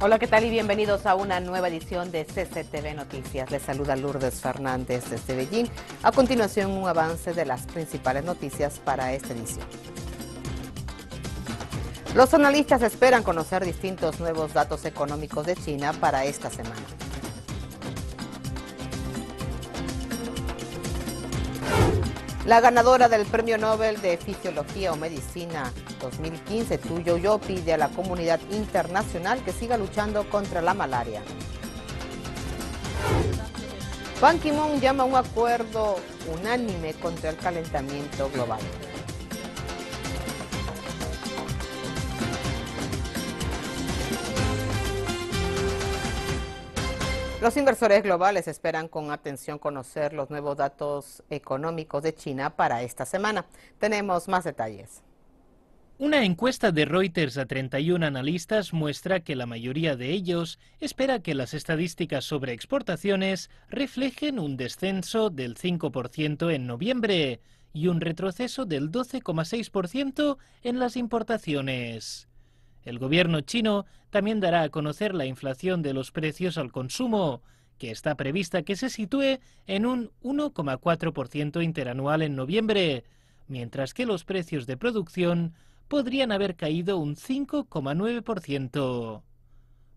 Hola, ¿qué tal? Y bienvenidos a una nueva edición de CCTV Noticias. Les saluda Lourdes Fernández desde Beijing. A continuación, un avance de las principales noticias para esta edición. Los analistas esperan conocer distintos nuevos datos económicos de China para esta semana. La ganadora del Premio Nobel de Fisiología o Medicina 2015, Tuyo Yo, pide a la comunidad internacional que siga luchando contra la malaria. Ban Ki-moon llama a un acuerdo unánime contra el calentamiento global. Los inversores globales esperan con atención conocer los nuevos datos económicos de China para esta semana. Tenemos más detalles. Una encuesta de Reuters a 31 analistas muestra que la mayoría de ellos espera que las estadísticas sobre exportaciones reflejen un descenso del 5% en noviembre y un retroceso del 12,6% en las importaciones. El gobierno chino también dará a conocer la inflación de los precios al consumo, que está prevista que se sitúe en un 1,4% interanual en noviembre, mientras que los precios de producción podrían haber caído un 5,9%.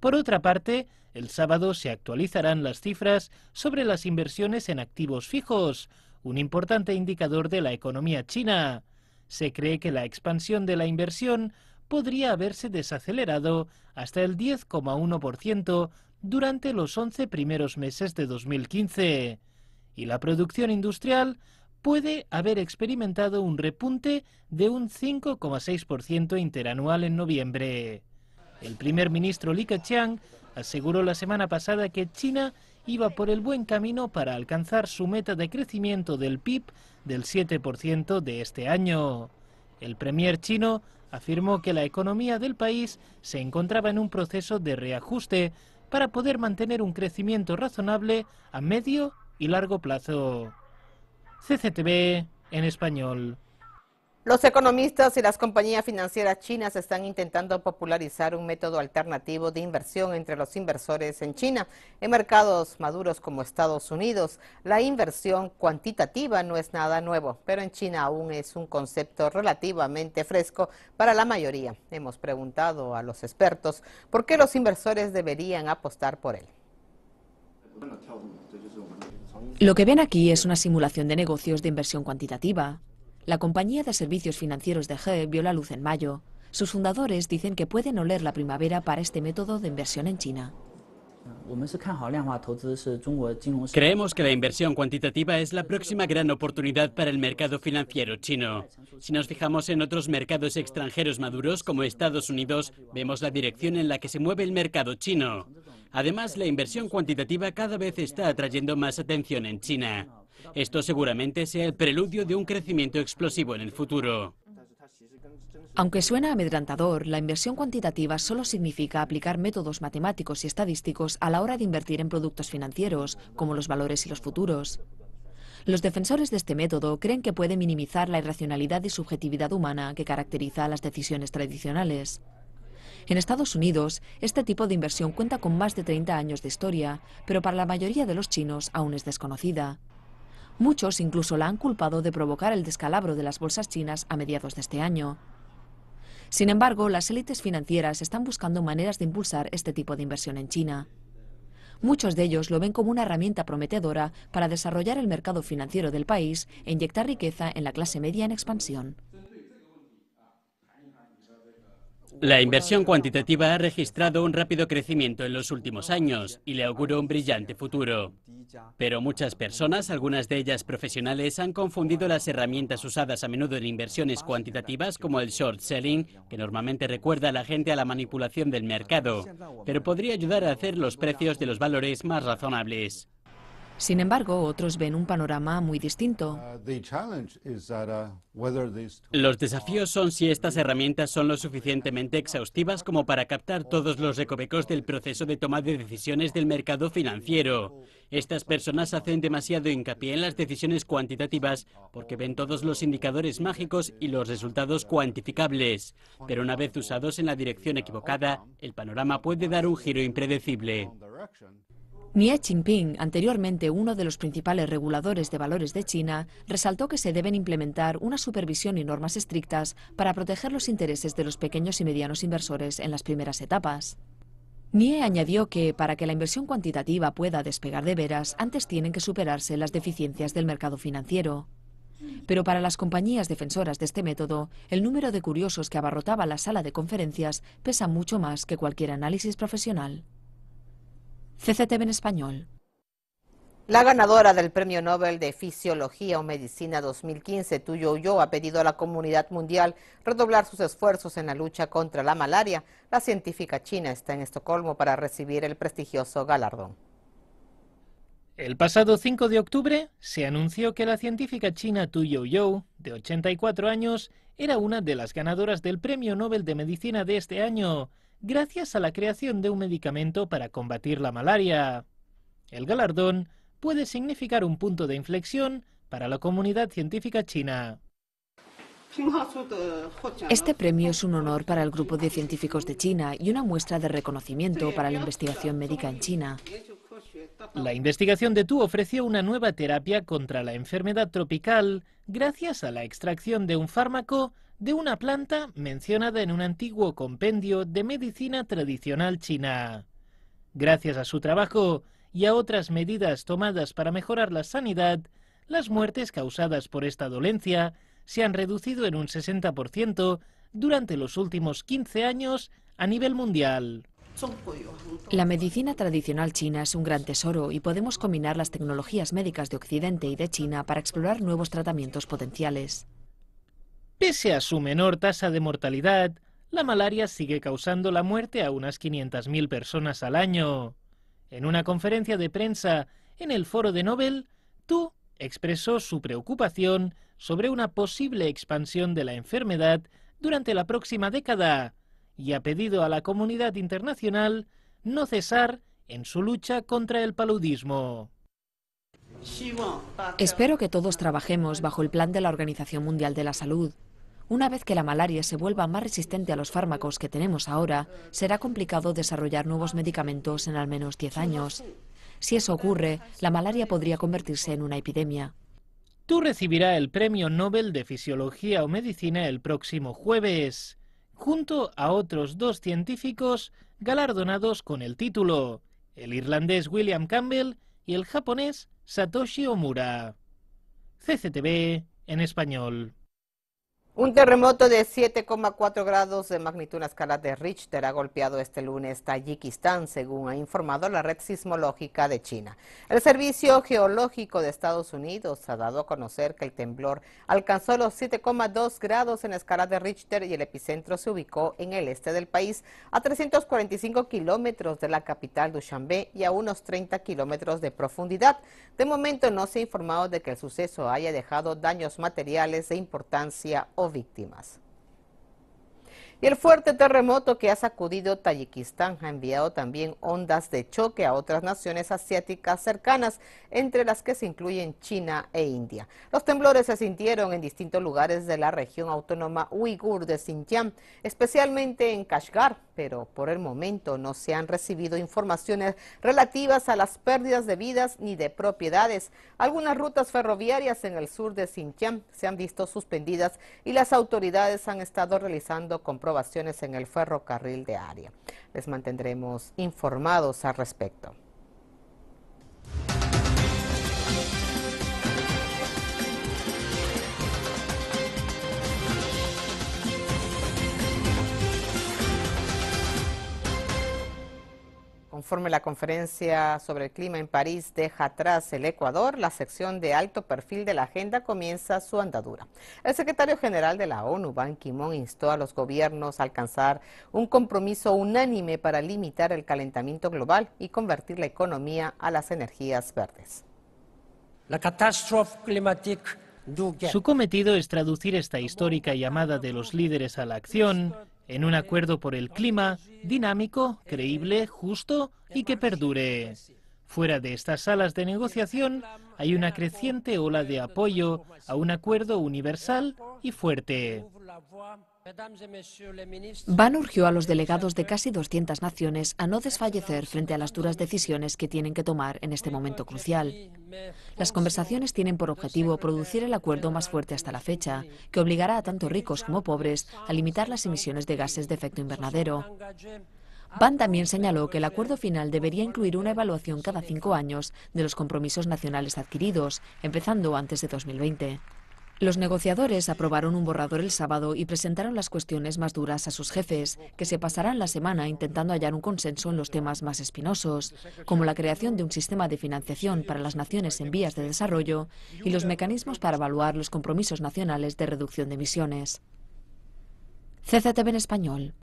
Por otra parte, el sábado se actualizarán las cifras sobre las inversiones en activos fijos, un importante indicador de la economía china. Se cree que la expansión de la inversión podría haberse desacelerado hasta el 10,1% durante los 11 primeros meses de 2015 y la producción industrial puede haber experimentado un repunte de un 5,6% interanual en noviembre. El primer ministro Li Keqiang aseguró la semana pasada que China iba por el buen camino para alcanzar su meta de crecimiento del PIB del 7% de este año. El premier chino afirmó que la economía del país se encontraba en un proceso de reajuste para poder mantener un crecimiento razonable a medio y largo plazo. CCTV en español. Los economistas y las compañías financieras chinas están intentando popularizar un método alternativo de inversión entre los inversores en China. En mercados maduros como Estados Unidos, la inversión cuantitativa no es nada nuevo, pero en China aún es un concepto relativamente fresco para la mayoría. Hemos preguntado a los expertos por qué los inversores deberían apostar por él. Lo que ven aquí es una simulación de negocios de inversión cuantitativa, la compañía de servicios financieros de GE vio la luz en mayo. Sus fundadores dicen que pueden oler la primavera para este método de inversión en China. Creemos que la inversión cuantitativa es la próxima gran oportunidad para el mercado financiero chino. Si nos fijamos en otros mercados extranjeros maduros como Estados Unidos, vemos la dirección en la que se mueve el mercado chino. Además, la inversión cuantitativa cada vez está atrayendo más atención en China. Esto seguramente sea el preludio de un crecimiento explosivo en el futuro. Aunque suena amedrantador, la inversión cuantitativa solo significa aplicar métodos matemáticos y estadísticos a la hora de invertir en productos financieros, como los valores y los futuros. Los defensores de este método creen que puede minimizar la irracionalidad y subjetividad humana que caracteriza a las decisiones tradicionales. En Estados Unidos, este tipo de inversión cuenta con más de 30 años de historia, pero para la mayoría de los chinos aún es desconocida. Muchos incluso la han culpado de provocar el descalabro de las bolsas chinas a mediados de este año. Sin embargo, las élites financieras están buscando maneras de impulsar este tipo de inversión en China. Muchos de ellos lo ven como una herramienta prometedora para desarrollar el mercado financiero del país e inyectar riqueza en la clase media en expansión. La inversión cuantitativa ha registrado un rápido crecimiento en los últimos años y le auguro un brillante futuro. Pero muchas personas, algunas de ellas profesionales, han confundido las herramientas usadas a menudo en inversiones cuantitativas como el short selling, que normalmente recuerda a la gente a la manipulación del mercado, pero podría ayudar a hacer los precios de los valores más razonables. Sin embargo, otros ven un panorama muy distinto. Uh, uh, los desafíos son si estas herramientas son lo suficientemente exhaustivas como para captar todos los recovecos del proceso de toma de decisiones del mercado financiero. Estas personas hacen demasiado hincapié en las decisiones cuantitativas porque ven todos los indicadores mágicos y los resultados cuantificables. Pero una vez usados en la dirección equivocada, el panorama puede dar un giro impredecible. Nie Jinping, anteriormente uno de los principales reguladores de valores de China, resaltó que se deben implementar una supervisión y normas estrictas para proteger los intereses de los pequeños y medianos inversores en las primeras etapas. Nie añadió que, para que la inversión cuantitativa pueda despegar de veras, antes tienen que superarse las deficiencias del mercado financiero. Pero para las compañías defensoras de este método, el número de curiosos que abarrotaba la sala de conferencias pesa mucho más que cualquier análisis profesional. CCTV en español. La ganadora del Premio Nobel de Fisiología o Medicina 2015, Tuyo Yo, ha pedido a la comunidad mundial redoblar sus esfuerzos en la lucha contra la malaria. La científica china está en Estocolmo para recibir el prestigioso galardón. El pasado 5 de octubre se anunció que la científica china Tuyo Yo, de 84 años, era una de las ganadoras del Premio Nobel de Medicina de este año gracias a la creación de un medicamento para combatir la malaria. El galardón puede significar un punto de inflexión para la comunidad científica china. Este premio es un honor para el grupo de científicos de China y una muestra de reconocimiento para la investigación médica en China. La investigación de Tu ofreció una nueva terapia contra la enfermedad tropical gracias a la extracción de un fármaco de una planta mencionada en un antiguo compendio de medicina tradicional china. Gracias a su trabajo y a otras medidas tomadas para mejorar la sanidad, las muertes causadas por esta dolencia se han reducido en un 60% durante los últimos 15 años a nivel mundial. La medicina tradicional china es un gran tesoro y podemos combinar las tecnologías médicas de Occidente y de China para explorar nuevos tratamientos potenciales. Pese a su menor tasa de mortalidad, la malaria sigue causando la muerte a unas 500.000 personas al año. En una conferencia de prensa en el foro de Nobel, Tu expresó su preocupación sobre una posible expansión de la enfermedad durante la próxima década y ha pedido a la comunidad internacional no cesar en su lucha contra el paludismo. Espero que todos trabajemos bajo el plan de la Organización Mundial de la Salud una vez que la malaria se vuelva más resistente a los fármacos que tenemos ahora, será complicado desarrollar nuevos medicamentos en al menos 10 años. Si eso ocurre, la malaria podría convertirse en una epidemia. Tú recibirás el Premio Nobel de Fisiología o Medicina el próximo jueves, junto a otros dos científicos galardonados con el título, el irlandés William Campbell y el japonés Satoshi Omura. CCTV en español. Un terremoto de 7,4 grados de magnitud en escala de Richter ha golpeado este lunes Tayikistán, según ha informado la red sismológica de China. El Servicio Geológico de Estados Unidos ha dado a conocer que el temblor alcanzó los 7,2 grados en escala de Richter y el epicentro se ubicó en el este del país, a 345 kilómetros de la capital Dushanbe y a unos 30 kilómetros de profundidad. De momento no se ha informado de que el suceso haya dejado daños materiales de importancia o víctimas. Y el fuerte terremoto que ha sacudido Tayikistán ha enviado también ondas de choque a otras naciones asiáticas cercanas, entre las que se incluyen China e India. Los temblores se sintieron en distintos lugares de la región autónoma uigur de Xinjiang, especialmente en Kashgar, pero por el momento no se han recibido informaciones relativas a las pérdidas de vidas ni de propiedades. Algunas rutas ferroviarias en el sur de Xinjiang se han visto suspendidas y las autoridades han estado realizando comprobaciones en el ferrocarril de área. Les mantendremos informados al respecto. la conferencia sobre el clima en París deja atrás el Ecuador, la sección de alto perfil de la agenda comienza su andadura. El secretario general de la ONU, Ban Ki-moon, instó a los gobiernos a alcanzar un compromiso unánime para limitar el calentamiento global y convertir la economía a las energías verdes. su cometido es traducir esta histórica llamada de los líderes a la acción en un acuerdo por el clima dinámico, creíble, justo y que perdure. Fuera de estas salas de negociación hay una creciente ola de apoyo a un acuerdo universal y fuerte. Van urgió a los delegados de casi 200 naciones a no desfallecer frente a las duras decisiones que tienen que tomar en este momento crucial. Las conversaciones tienen por objetivo producir el acuerdo más fuerte hasta la fecha, que obligará a tanto ricos como pobres a limitar las emisiones de gases de efecto invernadero. Van también señaló que el acuerdo final debería incluir una evaluación cada cinco años de los compromisos nacionales adquiridos, empezando antes de 2020. Los negociadores aprobaron un borrador el sábado y presentaron las cuestiones más duras a sus jefes, que se pasarán la semana intentando hallar un consenso en los temas más espinosos, como la creación de un sistema de financiación para las naciones en vías de desarrollo y los mecanismos para evaluar los compromisos nacionales de reducción de emisiones. CCTV en español.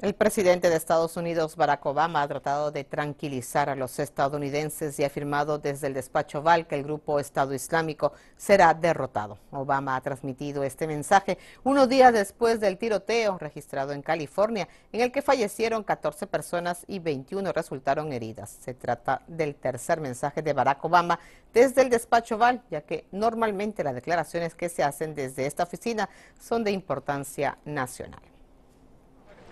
El presidente de Estados Unidos, Barack Obama, ha tratado de tranquilizar a los estadounidenses y ha afirmado desde el despacho Oval que el grupo Estado Islámico será derrotado. Obama ha transmitido este mensaje unos días después del tiroteo registrado en California, en el que fallecieron 14 personas y 21 resultaron heridas. Se trata del tercer mensaje de Barack Obama desde el despacho Oval, ya que normalmente las declaraciones que se hacen desde esta oficina son de importancia nacional.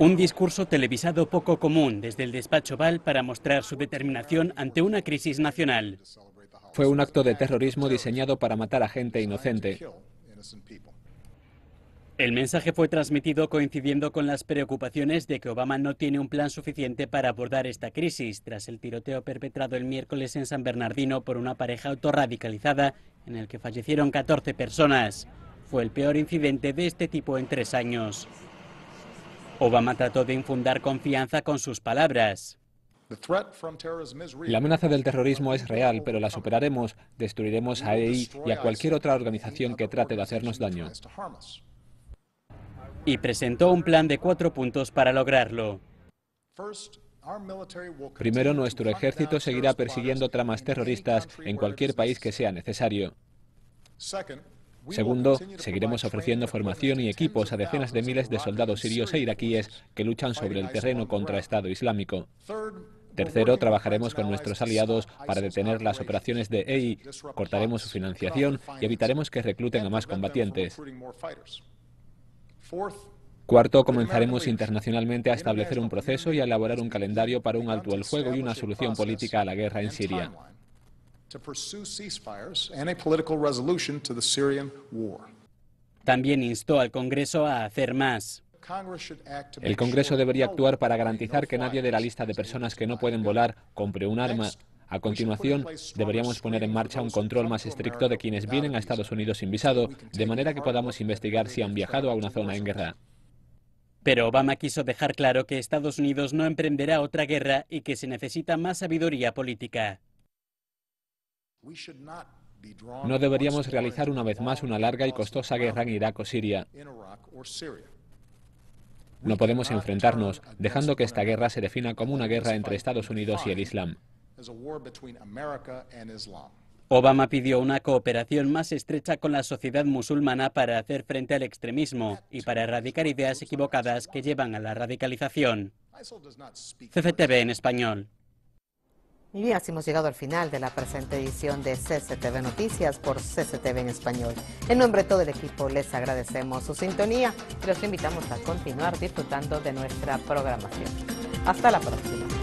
Un discurso televisado poco común desde el despacho Val para mostrar su determinación ante una crisis nacional. Fue un acto de terrorismo diseñado para matar a gente inocente. El mensaje fue transmitido coincidiendo con las preocupaciones de que Obama no tiene un plan suficiente para abordar esta crisis tras el tiroteo perpetrado el miércoles en San Bernardino por una pareja autorradicalizada en el que fallecieron 14 personas. Fue el peor incidente de este tipo en tres años. Obama trató de infundar confianza con sus palabras. La amenaza del terrorismo es real, pero la superaremos, destruiremos a EI y a cualquier otra organización que trate de hacernos daño. Y presentó un plan de cuatro puntos para lograrlo. Primero, nuestro ejército seguirá persiguiendo tramas terroristas en cualquier país que sea necesario. Segundo, seguiremos ofreciendo formación y equipos a decenas de miles de soldados sirios e iraquíes que luchan sobre el terreno contra Estado Islámico. Tercero, trabajaremos con nuestros aliados para detener las operaciones de EI, cortaremos su financiación y evitaremos que recluten a más combatientes. Cuarto, comenzaremos internacionalmente a establecer un proceso y a elaborar un calendario para un alto el fuego y una solución política a la guerra en Siria. También instó al Congreso a hacer más. El Congreso debería actuar para garantizar que nadie de la lista de personas que no pueden volar compre un arma. A continuación, deberíamos poner en marcha un control más estricto de quienes vienen a Estados Unidos sin visado, de manera que podamos investigar si han viajado a una zona en guerra. Pero Obama quiso dejar claro que Estados Unidos no emprenderá otra guerra y que se necesita más sabiduría política. No deberíamos realizar una vez más una larga y costosa guerra en Irak o Siria. No podemos enfrentarnos dejando que esta guerra se defina como una guerra entre Estados Unidos y el Islam. Obama pidió una cooperación más estrecha con la sociedad musulmana para hacer frente al extremismo y para erradicar ideas equivocadas que llevan a la radicalización. CCTV en español. Y así hemos llegado al final de la presente edición de CCTV Noticias por CCTV en Español. En nombre de todo el equipo les agradecemos su sintonía y los invitamos a continuar disfrutando de nuestra programación. Hasta la próxima.